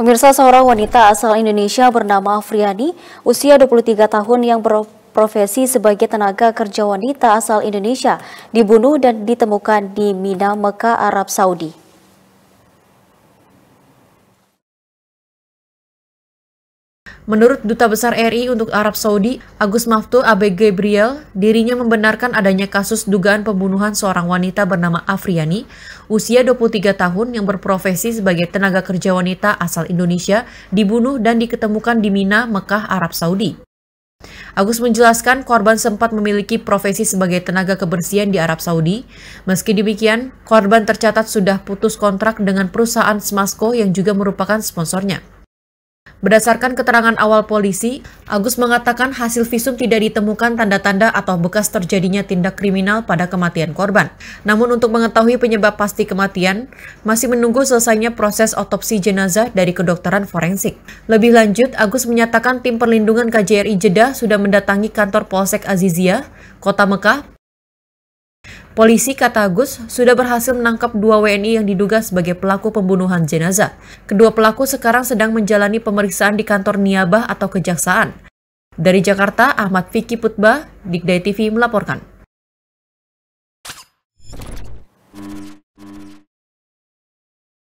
Pemirsa seorang wanita asal Indonesia bernama Afriani, usia 23 tahun yang berprofesi sebagai tenaga kerja wanita asal Indonesia, dibunuh dan ditemukan di Mina, Mekah, Arab Saudi. Menurut Duta Besar RI untuk Arab Saudi, Agus Maftu Abe Gabriel, dirinya membenarkan adanya kasus dugaan pembunuhan seorang wanita bernama Afriani, usia 23 tahun yang berprofesi sebagai tenaga kerja wanita asal Indonesia, dibunuh dan diketemukan di Mina, Mekah, Arab Saudi. Agus menjelaskan korban sempat memiliki profesi sebagai tenaga kebersihan di Arab Saudi. Meski demikian, korban tercatat sudah putus kontrak dengan perusahaan Smasco yang juga merupakan sponsornya. Berdasarkan keterangan awal polisi, Agus mengatakan hasil visum tidak ditemukan tanda-tanda atau bekas terjadinya tindak kriminal pada kematian korban. Namun untuk mengetahui penyebab pasti kematian, masih menunggu selesainya proses otopsi jenazah dari kedokteran forensik. Lebih lanjut, Agus menyatakan tim perlindungan KJRI Jeddah sudah mendatangi kantor Polsek Azizia, Kota Mekah, Polisi kata Agus sudah berhasil menangkap dua WNI yang diduga sebagai pelaku pembunuhan jenazah. Kedua pelaku sekarang sedang menjalani pemeriksaan di kantor niabah atau kejaksaan. Dari Jakarta, Ahmad Vicky Putba, Dikday TV melaporkan.